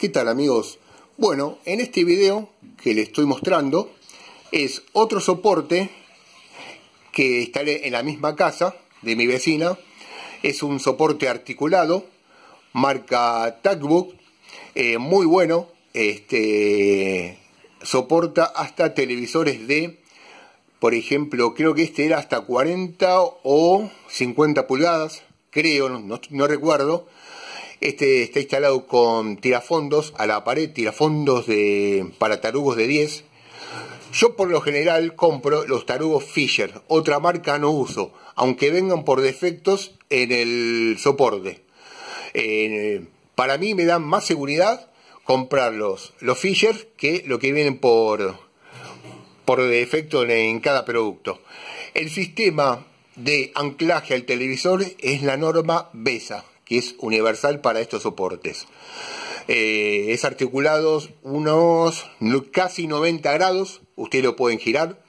¿Qué tal amigos? Bueno, en este video que les estoy mostrando es otro soporte que está en la misma casa de mi vecina. Es un soporte articulado, marca Tagbook, eh, muy bueno. Este, soporta hasta televisores de, por ejemplo, creo que este era hasta 40 o 50 pulgadas, creo, no recuerdo este está instalado con tirafondos a la pared, tirafondos para tarugos de 10. Yo por lo general compro los tarugos Fisher, otra marca no uso, aunque vengan por defectos en el soporte. para mí me da más seguridad comprar los, Fischer que lo que vienen por, por defecto en cada producto. El sistema de anclaje al televisor es la norma BESA es universal para estos soportes. Eh, es articulado unos casi 90 grados, ustedes lo pueden girar.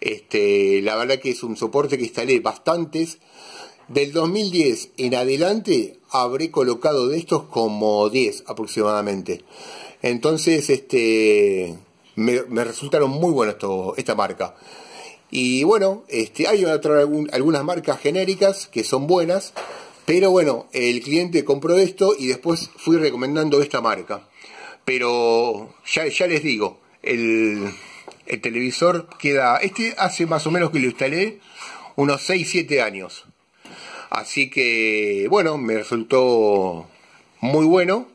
Este, la verdad que es un soporte que instalé bastantes. Del 2010 en adelante habré colocado de estos como 10 aproximadamente. Entonces, este, me, resultaron muy buenos todo. esta marca. Y bueno, este, hay otra, algunas marcas genéricas que son buenas, pero bueno, el cliente compró esto y después fui recomendando esta marca. Pero ya, ya les digo, el, el televisor queda... Este hace más o menos que lo instalé unos 6-7 años. Así que, bueno, me resultó muy bueno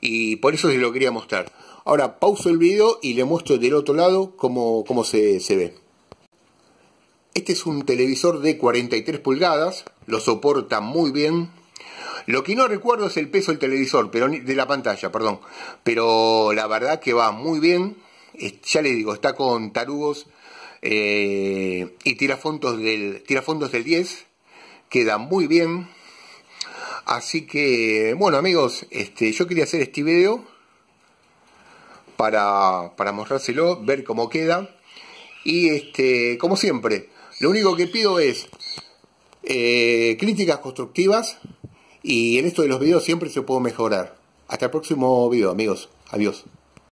y por eso se lo quería mostrar. Ahora pauso el video y le muestro del otro lado cómo, cómo se, se ve. Este es un televisor de 43 pulgadas, lo soporta muy bien. Lo que no recuerdo es el peso del televisor, pero de la pantalla, perdón. Pero la verdad que va muy bien. Ya les digo, está con tarugos eh, y tirafondos del, del 10. Queda muy bien. Así que, bueno amigos, este, yo quería hacer este video para, para mostrárselo, ver cómo queda. Y este, como siempre, lo único que pido es eh, críticas constructivas y en esto de los videos siempre se puede mejorar. Hasta el próximo video, amigos. Adiós.